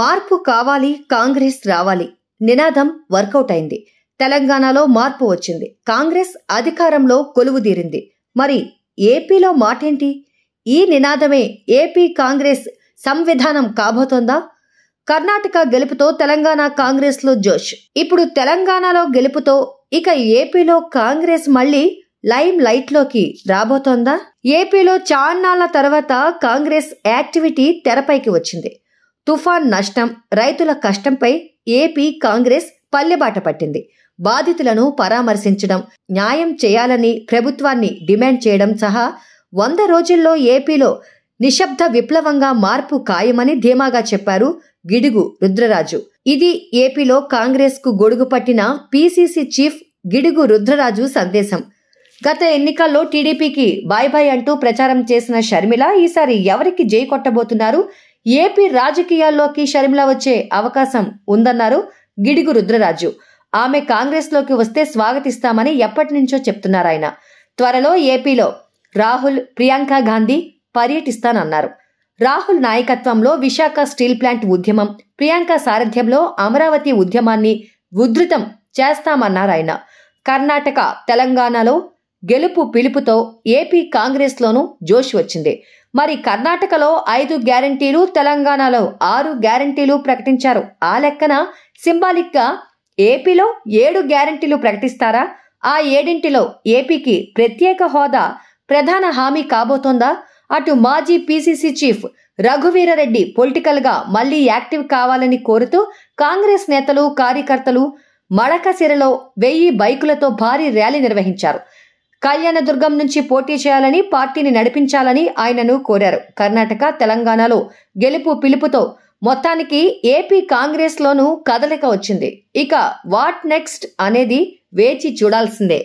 మార్పు కావాలి కాంగ్రెస్ రావాలి నినాదం వర్కౌట్ అయింది తెలంగాణలో మార్పు వచ్చింది కాంగ్రెస్ అధికారంలో కొలువు తీరింది మరి ఏపీలో మాటేంటి ఈ నినాదమే ఏపీ కాంగ్రెస్ సంవిధానం కాబోతోందా కర్ణాటక గెలుపుతో తెలంగాణ కాంగ్రెస్లో జోష్ ఇప్పుడు తెలంగాణలో గెలుపుతో ఇక ఏపీలో కాంగ్రెస్ మళ్ళీ లైమ్ లైట్లోకి రాబోతోందా ఏపీలో చాన్నాళ్ల తర్వాత కాంగ్రెస్ యాక్టివిటీ తెరపైకి వచ్చింది తుఫాన్ నష్టం రైతుల కష్టంపై ఏపీ కాంగ్రెస్ పల్లెబాట పట్టింది బాధితులను పరామర్శించడం న్యాయం చేయాలని ప్రభుత్వాన్ని డిమాండ్ చేయడం సహా వంద రోజుల్లో ఏపీలో నిశ్శబ్ద విప్లవంగా మార్పు ఖాయమని ధీమాగా చెప్పారు గిడుగు రుద్రరాజు ఇది ఏపీలో కాంగ్రెస్కు గొడుగు పట్టిన పీసీసీ చీఫ్ గిడుగు రుద్రరాజు సందేశం గత ఎన్నికల్లో టీడీపీకి బాయ్ బాయ్ అంటూ ప్రచారం చేసిన షర్మిల ఈసారి ఎవరికి జై కొట్టబోతున్నారు ఏపీ రాజకీయాల్లోకి షర్మిల వచ్చే అవకాశం ఉందన్నారు గిడుగు రుద్రరాజు ఆమె కాంగ్రెస్లోకి వస్తే స్వాగతిస్తామని ఎప్పటి నుంచో చెప్తున్నారు ఆయన త్వరలో ఏపీలో రాహుల్ ప్రియాంక గాంధీ పర్యటిస్తానన్నారు రాహుల్ నాయకత్వంలో విశాఖ స్టీల్ ప్లాంట్ ఉద్యమం ప్రియాంక సారథ్యంలో అమరావతి ఉద్యమాన్ని ఉధృతం చేస్తామన్నారు ఆయన కర్ణాటక తెలంగాణలో గెలుపు పిలుపుతో ఏపీ కాంగ్రెస్లోనూ జోష్ వచ్చింది మరి కర్ణాటకలో ఐదు గ్యారంటీలు తెలంగాణలో ఆరు గ్యారంటీలు ప్రకటించారు ఆ లెక్కన సింబాలిక్గా ఏపీలో ఏడు గ్యారంటీలు ప్రకటిస్తారా ఆ ఏడింటిలో ఏపీకి ప్రత్యేక హోదా ప్రధాన హామీ కాబోతోందా అటు మాజీ పీసీసీ చీఫ్ పొలిటికల్ పొలిటికల్గా మళ్లీ యాక్టివ్ కావాలని కోరుతూ కాంగ్రెస్ నేతలు కార్యకర్తలు మడకసిరలో వెయ్యి బైకులతో భారీ ర్యాలీ నిర్వహించారు కళ్యాణదుర్గం నుంచి పోటీ చేయాలని పార్టీని నడిపించాలని ఆయనను కోరారు కర్ణాటక తెలంగాణలో గెలుపు పిలుపుతో మొత్తానికి ఏపీ కాంగ్రెస్లోనూ కదలిక వచ్చింది ఇక వాట్ నెక్స్ట్ అనేది వేచి చూడాల్సిందే